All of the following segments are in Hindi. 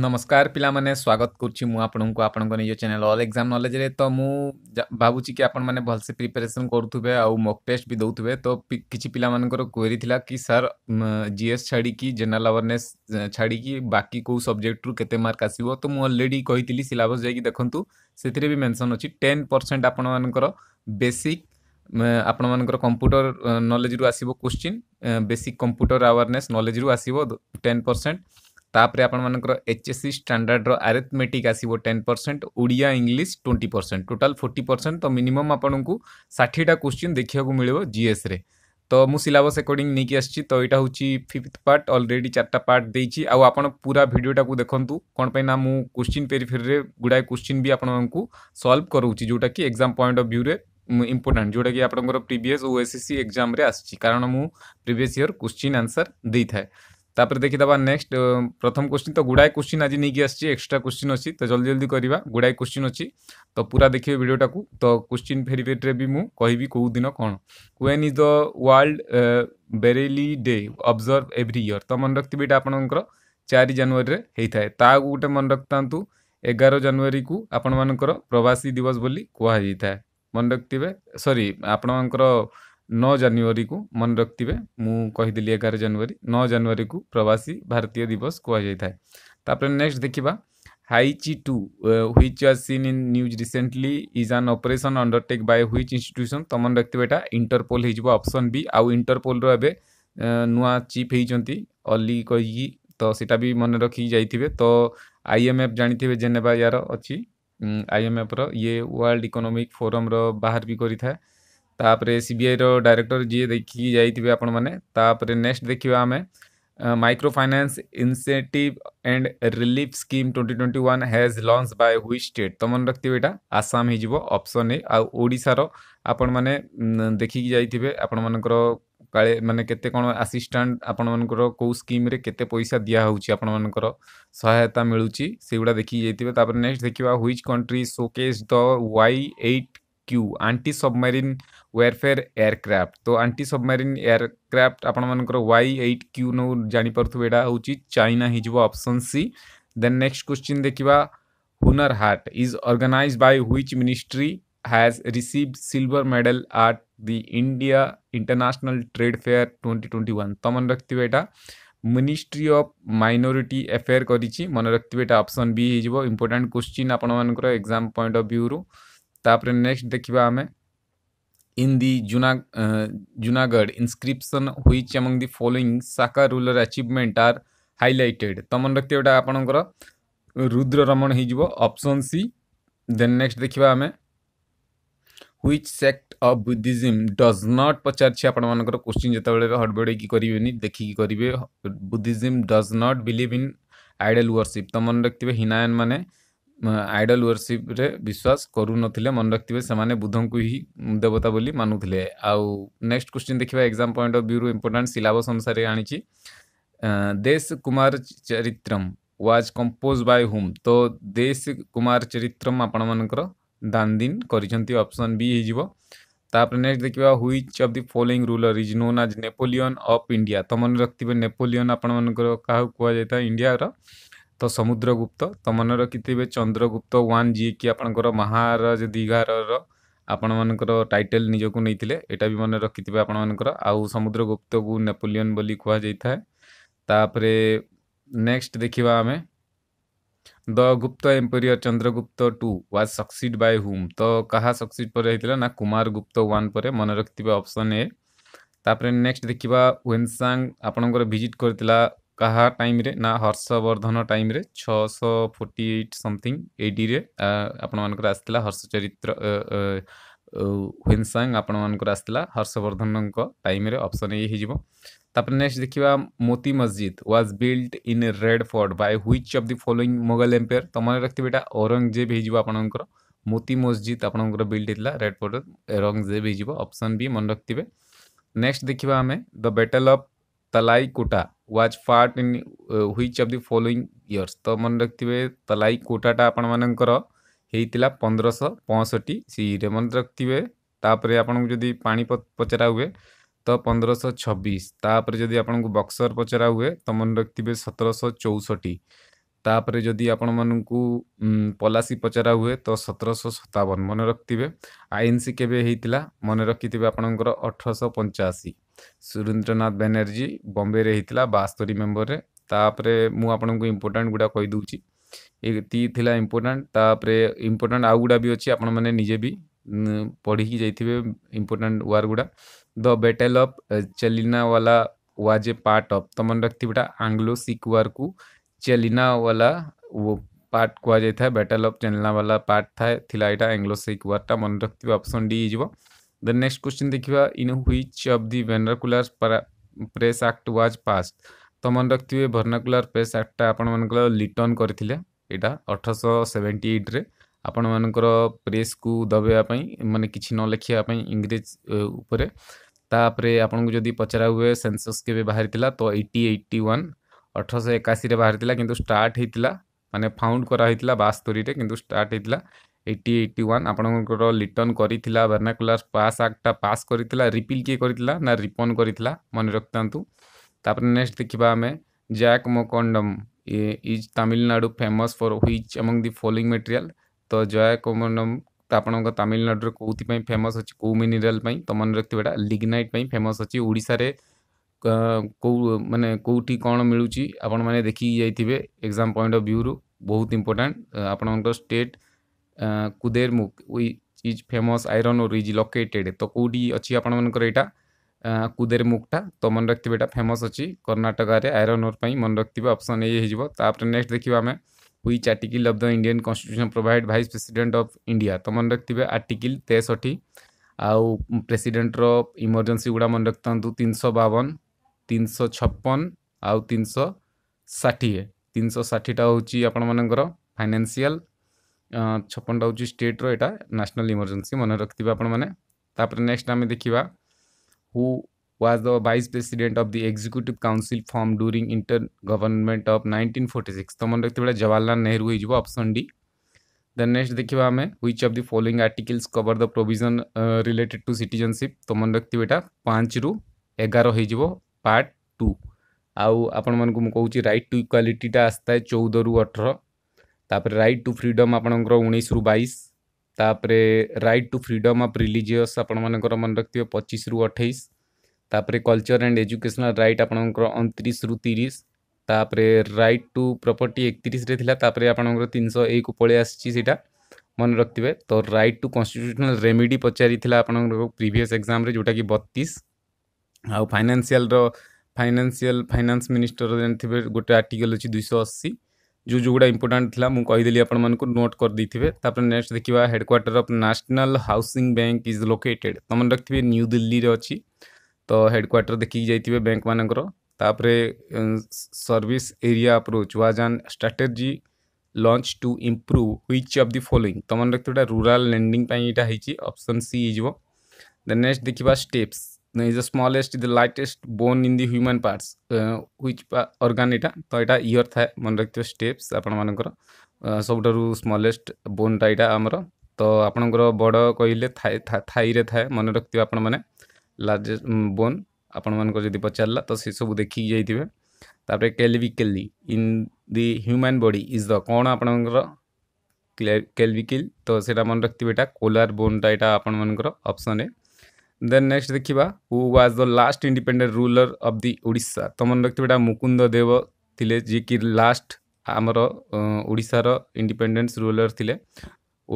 ନମସ୍କାର ପିଲାମାନେ ସ୍ୱାଗତ କରୁଛି ମୁଁ ଆପଣଙ୍କୁ ଆପଣଙ୍କ ନିଜ ଚ୍ୟାନେଲ୍ ଅଲ୍ ଏକ୍ଜାମ୍ ନଲେଜରେ ତ ମୁଁ ଭାବୁଛି କି ଆପଣମାନେ ଭଲସେ ପ୍ରିପାରେସନ୍ କରୁଥିବେ ଆଉ ମକ୍ ଟେଷ୍ଟ ବି ଦେଉଥିବେ ତ କିଛି ପିଲାମାନଙ୍କର କ୍ୱେରି ଥିଲା କି ସାର୍ ଜିଏସ୍ ଛାଡ଼ିକି ଜେନେରାଲ୍ ଆୱାରନେସ୍ ଛାଡ଼ିକି ବାକି କେଉଁ ସବଜେକ୍ଟରୁ କେତେ ମାର୍କ ଆସିବ ତ ମୁଁ ଅଲରେଡ଼ି କହିଥିଲି ସିଲାବସ୍ ଯାଇକି ଦେଖନ୍ତୁ ସେଥିରେ ବି ମେନ୍ସନ୍ ଅଛି ଟେନ୍ ପରସେଣ୍ଟ ଆପଣମାନଙ୍କର ବେସିକ୍ ଆପଣମାନଙ୍କର କମ୍ପ୍ୟୁଟର ନଲେଜରୁ ଆସିବ କୋଶ୍ଚିନ୍ ବେସିକ୍ କମ୍ପ୍ୟୁଟର ଆୱାରନେସ୍ ନଲେଜରୁ ଆସିବ ଟେନ୍ ପରସେଣ୍ଟ तापर आपर H S C standard arithmetic आसो ten percent Odia English twenty percent total forty percent तो मिनिमम आपको षाठीटा क्वेश्चन देखा मिले जीएस रे तो मुझ सिलस एकॉर्डिंग नहीं आस तो यहाँ हूँ फिफ्थ पार्ट अलरे चार्ट पार्ट दे पूरा भिडटा को देखूँ कौन पर ना मुझे क्वेश्चन पेरीफेरी गुड़ाए क्वेश्चन भी आपको सल्व करूँ जोटा कि एक्जाम पॉइंट अफ भ्यू रे इंपोर्टां जोटा कि आप प्रिस् O S S C exam आसान मुझ प्रिस्र क्वेश्चन आनसर दे था तापर देखीदा नेक्स्ट प्रथम क्वेश्चन तो गुड़ाए क्वेश्चन आज नहीं आसी एक्सट्रा क्वेश्चन अच्छी तो जल्दी जल्दी करवा गुड़ाए क्वेश्चन अच्छी तो पूरा देखिए भिडियोटा को तो क्वेश्चन फेरीफेट भी मुझे कहि कौ कौन when is the world Braille day observe every year तो मन रखी आप चार जानुरी होता है ता गोटे मन रखता एगार जानुर को आपण मानक प्रवासी दिवस बोली कह मन रखे सरी आपण मानक नौ जानुरी को मन रखे मुझे एगार जानुरी नौ जानुरी को प्रवासी भारतीय दिवस कहुए नेक्स्ट देखा हाइची टू which are seen in news recently is an operation undertake by which institution तो मन रखे यहाँ इंटरपोल होप्शन बी आउ इंटरपोल रे नुआ चिफ होती अली कही तो सीटा भी मन रखी जाइए तो आईएमएफ जानते जेनेवा यार अच्छी आईएमएफ रे वर्ल्ड इकोनोमिक फोरम्र बाहर भी करें सी सीबीआई रो डायरेक्टर जी देखी जाइए आपर नेक्स्ट देखा आम micro finance incentive and relief scheme 2021 twenty one has launch by which state तो मन रखिए यहाँ आसाम होप्शन ए आशार आपण मैने देखिक जाइए आपण मानकर काले मैंने केते कौन आसीस्टाट आपण मानकर कौ स्कीम्रे के पैसा दिहित आपण मानकर सहायता मिलूँ से गुड़ा देखिए नेक्स्ट देखा हुईज कंट्री सोकेज the Y eight Q anti submarine warfare aircraft तो आंटी सबमेरीन एयरक्राफ्ट आपर वाई एट क्यू नौ जापे हूँ China option C then next question देखा Hunar Haat is organise by which ministry has receive silver medal at the India international trade fair twenty twenty one तो मन रखे यहाँ मिनिस्ट्री ऑफ माइनॉरिटी एफेयर कर मन रखे यहाँ ऑप्शन बी होटाट क्वेश्चन आपर एग्जाम पॉइंट ऑफ व्यू रू तापर नेक्स्ट देखा आम इन दि जुना Junagadh inscription which among the following Saka ruler achievement are highlighted तो मन रखिए आपंकर Rudradaman option C then next देखा आम which sect of Buddhism does not पचार क्वेश्चन जिते हडबड़े करें देखिकी करेंगे Buddhism does not believe in idol worship तो मन रखिए हिनायन मैंने आइडल वर्शिप विश्वास करून थिले मन रखथिबे समाने को ही देवता बोली मानुथिले आउ नेक्स्ट क्वेश्चन देखा exam point of view important syllabus अनुसार आनिची Dashakumaracharitam was compose by whom तो देश कुमार चरित्रम आपण मनकर दानदिन करिसंती बी हिजिवो तापर नेक्स्ट देखिबा which of the following ruler is known as Napoleon of India तो मन रखथिबे नेपोलियन आपण मनकर काहु कुआ जायता इंडिया रा तो समुद्रगुप्त तो मन रखिथे चंद्रगुप्त वन जी कि आपंकर महाराज दीघार आपण मान टाइटल निजक नहीं थे यहाँ भी मन रखी आपण मानक आउ समुद्रगुप्त को नेपोलियन बोली कहुए तापर नेक्स्ट देखा आम the Gupta emperor Chandragupta two was succeed by whom तो क्या सक्सीड पर ना कुमार गुप्त वन पर मन रखी अप्सन ए तापर नेक्स्ट देखा वेनसांग आपण भिजिट कर କାହା ଟାଇମ୍ରେ ନା ହର୍ଷବର୍ଦ୍ଧନ ଟାଇମ୍ରେ ଛଅଶହ ଫୋର୍ଟି ଏଇଟ୍ ସମଥିଙ୍ଗ ଏଇଟିରେ ଆପଣମାନଙ୍କର ଆସିଥିଲା ହର୍ଷଚରିତ୍ର ହ୍ୱିନ୍ସାଙ୍ଗ ଆପଣମାନଙ୍କର ଆସିଥିଲା ହର୍ଷବର୍ଦ୍ଧନଙ୍କ ଟାଇମ୍ରେ ଅପସନ୍ ଏ ହେଇଯିବ ତାପରେ ନେକ୍ସଟ ଦେଖିବା Moti Masjid was build in Red Fort by which of the following Mughal emperor ତ ମନେ ରଖିଥିବେ ଏଇଟା ଔରଙ୍ଗଜେବ ହେଇଯିବ ଆପଣଙ୍କର ମୋତି ମସଜିଦ ଆପଣଙ୍କର ବିଲ୍ଡ ହେଇଥିଲା ରେଡ୍ ଫୋର୍ଟ ଔରଙ୍ଗଜେବ ହେଇଯିବ ଅପସନ୍ ବି ମନେ ରଖିଥିବେ ନେକ୍ସଟ ଦେଖିବା ଆମେ the battle of Talikota was fought in which of the following years ତ ମନେ ରଖିଥିବେ ତଲାଇକୋଟାଟା ଆପଣମାନଙ୍କର ହେଇଥିଲା ପନ୍ଦରଶହ ପଞ୍ଚଷଠି ସିରେ ମନେ ରଖିଥିବେ ତାପରେ ଆପଣଙ୍କୁ ଯଦି ପାଣି ପଚରା ହୁଏ ତ ପନ୍ଦରଶହ ଛବିଶ ତାପରେ ଯଦି ଆପଣଙ୍କୁ ବକ୍ସର ପଚରା ହୁଏ ତ ମନେ ରଖିଥିବେ ସତରଶହ ଚଉଷଠି ତାପରେ ଯଦି ଆପଣମାନଙ୍କୁ ପଲାସି ପଚରା ହୁଏ ତ ସତରଶହ ସତାବନ ମନେ ରଖିଥିବେ ଆଇଏନ୍ସି କେବେ ହେଇଥିଲା ମନେ ରଖିଥିବେ ଆପଣଙ୍କର ଅଠରଶହ ପଞ୍ଚାଅଶୀ सुरेन्द्रनाथ बेनर्जी बम्बे होता बास्तरी मेम्बर में तापर मुझे इम्पोर्टाट गुड़ा कहीदे ती इम्पोर्टाटर इम्पोर्टाट आउ गुड़ा भी अच्छी आपजे भी पढ़ी जाइए इम्पोर्टाट वार गुड़ा the battle of Chillianwala was a part of तो मन रखी आंग्लो सिख वार को चेलीनावाला पार्ट कह जाए बेटल अफ चेलीनावाला पार्ट था यहाँ आंग्लो सिख वार्टा मन रखे अप्सन डी हो देन नेक्स्ट क्वेश्चन देखा in which of the Vernacular Press Act was pass तो मन रखिए भर्नाकुलार प्रेस आक्टा आपण मन लिटर्न करते यहाँ अठरश सेवेन्टी एट्रे आपण मानक प्रेस को दबेपी मानने किसी न लेखापी इंग्रेज उपरे आपन को जदि पचरा हुए सेनसस के बाहर तो एट्टी एट्टी वन अठरश एकाशी बाहरी कि स्टार्ट होता मानने फाउंड कराही बास्तोरी कि स्टार्ट होता एट्टी एट्टी वन आप रिटर्न करा भेर्नाकुलास पास आक्टा पास कर रिपिल किए करना ना कर मन रखिता नेक्स्ट देखा आम जैक मोकंडम ए is Tamil Nadu famous for which among the following material तो जैक तो आपंक तमिलनाडु कौती फेमस अच्छे कौ मिनेराल तो मन रखे यहाँ लिग्नइट फेमस अच्छे ओडा कौ मानने कौटी कौन मिलूँ आपण मैंने देखी जाइए एग्जाम पॉइंट अफ भ्यू रु बहुत इंपोर्टाट आपण स्टेट କୁଦେରମୁଖ ୱି is famous iron ore is located ତ କେଉଁଠି ଅଛି ଆପଣମାନଙ୍କର ଏଇଟା କୁଦେରମୁଖଟା ତ ମନେ ରଖିଥିବେ ଏଇଟା ଫେମସ୍ ଅଛି କର୍ଣ୍ଣାଟକରେ ଆଇରନ୍ ଓର୍ ପାଇଁ ମନେ ରଖିଥିବେ ଅପସନ୍ ଏ ହେଇଯିବ ତାପରେ ନେକ୍ସଟ ଦେଖିବା ଆମେ which article of the Indian constitution provide vice president of India তো মনে রাখবে আর্টিকেল তেষঠি আউ প্রেসিডেন্টর ইমর্জেন্সি গুড়া মনে রাখতু তিনশো বাবন তিনশো ছপন আউ তিনশো ষাঠিয়ে তিনশো ষাঠিটা হচ্ছে আপনার ফাইনান্সিয়াল छपनटा हूँ स्टेट्र यहाँ न्याशनाल इमरजेन्सी मन रखे आपर नेक्स्ट आम देखा who was the vice president of the executive council formed during interim government of nineteen forty six तो मन रखे बेटा Jawaharlal Nehru option D then next देखा आम which of the following articles cover the provision related to citizenship तो मन रखी बेटा पाँच रु एगार पार्ट टू आपण मूँ कौच रईट टू इक्वाटा आसता है चौदह रु अठर ତାପରେ ରାଇଟ୍ ଟୁ ଫ୍ରିଡ଼ମ୍ ଆପଣଙ୍କର ଉଣେଇଶରୁ ବାଇଶ ତାପରେ right to freedom of religious ଆପଣମାନଙ୍କର ମନେ ରଖିଥିବେ ପଚିଶରୁ ଅଠେଇଶ ତାପରେ କଲଚର୍ ଆଣ୍ଡ ଏଜୁକେସନାଲ୍ ରାଇଟ୍ ଆପଣଙ୍କର ଅଣତିରିଶରୁ ତିରିଶ ତାପରେ ରାଇଟ୍ ଟୁ ପ୍ରପର୍ଟି ଏକତିରିଶରେ ଥିଲା ତାପରେ ଆପଣଙ୍କର ତିନିଶହ ଏକକୁ ପଳେଇ ଆସିଛି ସେଇଟା ମନେ ରଖିଥିବେ ତ ରାଇଟ୍ ଟୁ କନଷ୍ଟିଟ୍ୟୁସନାଲ୍ ରେମିଡ଼ି ପଚାରିଥିଲା ଆପଣଙ୍କର ପ୍ରିଭିୟସ୍ ଏକ୍ଜାମ୍ରେ ଯେଉଁଟାକି ବତିଶ ଆଉ ଫାଇନାନ୍ସିଆଲ୍ର ଫାଇନାନ୍ସିଆଲ୍ ଫାଇନାନ୍ସ ମିନିଷ୍ଟର ଜାଣିଥିବେ ଗୋଟେ ଆର୍ଟିକଲ୍ ଅଛି ଦୁଇଶହ ଅଶୀ जो गुड़ा इंपोर्टां था मुझे आपको नोट कर करदे तापर नेक्स्ट देखा headquarter of National Housing Bank is located तुम मन रखिए न्यू दिल्ली अच्छी तो हेडक्वाटर देखिए जाइए बैंक मानक service area approach was an strategy launch to improve which of the following तुम रखा रूराल लैंडिंग यहाँ अपसन सी हो नेक्स्ट देखा steps is the smallest the lightest bone in the human parts uh, which organ eta to eta ear thae मन रखिथिबे स्टेप्स आपण मानकर सबुठारु स्मॉलेस्ट बोन टा एटा आमर तो आपणकर बड कहिले थाई थाई रे थाए मन रखिथिबे आपण माने लार्जेस्ट बोन आपण मानकर जदि पचारला तो से सब देखि जाइथिबे तापरे chemically in the human body is the कोन आपणकर केल्विकल तो सेटा मन रखिथिबे एटा बोन टा एटा आपण मानकर देन नेक्स्ट देखा who was the last independent ruler of the Odisha तो मन रखे मुकुंद देव थे जिकि लास्ट आमर ओडार इंडिपेडेन्स रूलर थे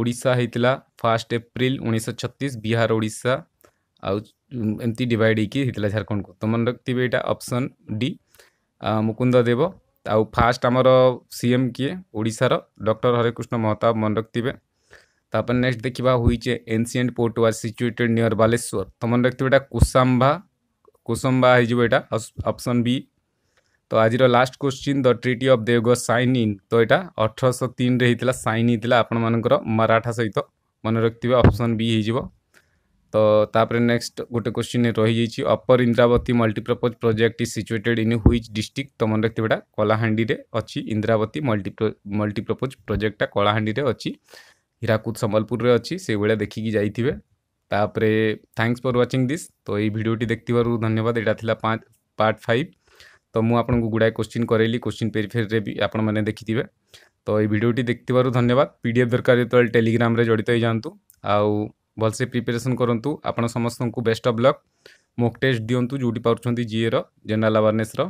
ओडा होता फास्ट एप्रिल उन्नीस छत्तीस बिहार ओडा आउ एम डिवाइड होता झारखंड को तो मन रखे ये अप्सन डी मुकुंद देव आउ फास्ट आमर सी एम किए ओडार डक्टर हरेकृष्ण महताब मन रखे তারপরে নেক্সট দেখিবা which ancient port was situated near Baleshwar তোমরা দেখবে এটা কুসাম্বা কুসম্বা হয়ে এটা অপশন বি তো আজির last question the treaty of Deogaon sign in তো এটা অঠরশ তিনরে হয়েছিল সাইন হয়েছিল আপনার মারাঠা সহিত মনে রাখবে অপশন বি হয়ে যাব তো তাপরে নেক্সট গোটে কোশ্চিন রয়েছে অপর Indravati multipurpose project is situated in which district তো মনে রাখবে এটা কলাহাঁডি অছি ইন্দ্রাবতী মল্টিপ্রো মল্টিপ্রপোজ প্রোজেক্টটা কলাহাঁডি অছি हीराकूद सम्बलपुर अच्छी से भाया देखिकी जाइए तापरे थैंक्स फर व्वाचिंग दिस् तो ये भिडियोटी देखिव धन्यवाद यहाँ था पार्ट फाइव तो मुझक गुड़ाए क्वेश्चन करेली क्वेश्चन पेरीफेरी में भी आपने मैंने देखि तो ये भिडियोटी देख धन्यवाद पी डी एफ दरकार जो टेलीग्राम जड़ित हो जातु आउ भलसे प्रिपेरेसन करूँ आप समस्त को best of luck mock test दिंतु जो पार्टी जीएर जेनेल आवेरनेस्र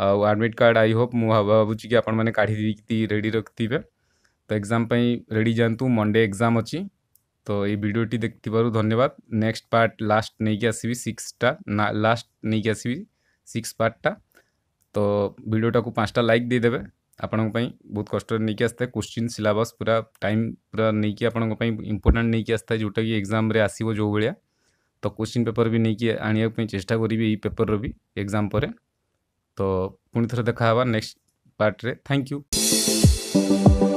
आउ आडमिट कार्ड आई होप मुझे भावुच कि आपड़ी रेडी रखिथे तो एग्जाम रेडी जातु मंडे एग्जाम अच्छी तो ये भिडियोटी देखिवर धन्यवाद नेक्स्ट पार्ट लास्ट नहीं कि आसवि सिक्सटा लास्ट नहीं कि आसवि सिक्स पार्टा तो भिडटा को पाँचटा लाइक देदेव आपंपाई बहुत कष्ट नहीं कि आसता है क्वेश्चन सिलेबस पूरा टाइम पूरा नहीं कि आप इम्पोर्टाट नहीं कि आसता है जोटा कि एग्जाम आसो जो भाया तो क्वेश्चन पेपर भी नहीं कि आने चेषा करी ये पेपर रि एग्जाम पर तो पुणि थर देखा नेक्स्ट पार्ट्रे थैंक यू